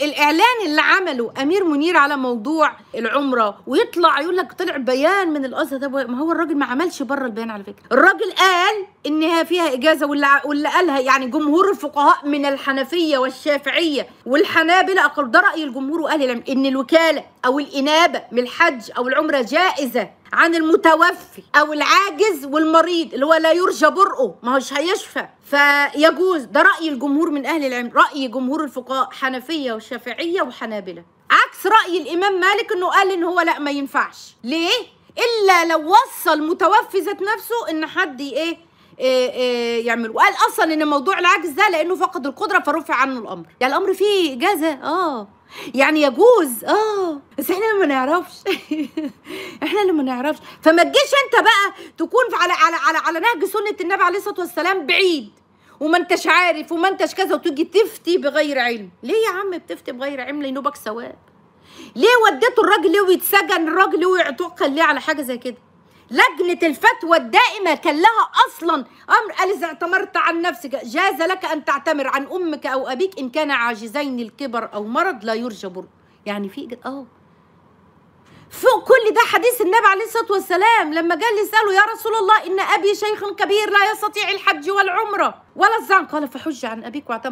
الاعلان اللي عمله امير منير على موضوع العمره ويطلع يقول لك طلع بيان من الازهر ده ما هو الراجل ما عملش بره البيان على فكره الراجل قال انها فيها اجازه واللي واللي قالها يعني جمهور الفقهاء من الحنفيه والشافعيه والحنابلة أقل ده رأي الجمهور وقال إن الوكالة أو الإنابة من الحج أو العمرة جائزة عن المتوفي أو العاجز والمريض اللي هو لا يرجى برؤه ما هوش هيشفى فيجوز ده رأي الجمهور من أهل العلم رأي جمهور الفقهاء حنفية وشافعية وحنابلة عكس رأي الإمام مالك إنه قال إن هو لا ما ينفعش ليه؟ إلا لو وصل متوفي ذات نفسه إن حد إيه آه، آه، يعملوا وقال اصلا ان موضوع العجز ده لانه فقد القدره فرفع عنه الامر يعني الامر فيه اجازه اه يعني يجوز اه بس احنا اللي ما نعرفش احنا اللي ما نعرفش فما تجيش انت بقى تكون على على على على نهج سنه النبي عليه الصلاه والسلام بعيد وما انتش عارف وما انتش كذا وتيجي تفتي بغير علم ليه يا عم بتفتي بغير علم لينوبك سواء ليه وديته الراجل ليه ويتسجن الراجل ليه ويعتقل ليه على حاجه زي كده لجنة الفتوى الدائمة كان لها أصلا أمر قال إذا اعتمرت عن نفسك جاز لك أن تعتمر عن أمك أو أبيك إن كان عاجزين الكبر أو مرض لا يرجى بره يعني في أهو فوق كل ده حديث النبي عليه الصلاة والسلام لما جه سأله يا رسول الله إن أبي شيخ كبير لا يستطيع الحج والعمرة ولا الزعم قال فحج عن أبيك واعتمر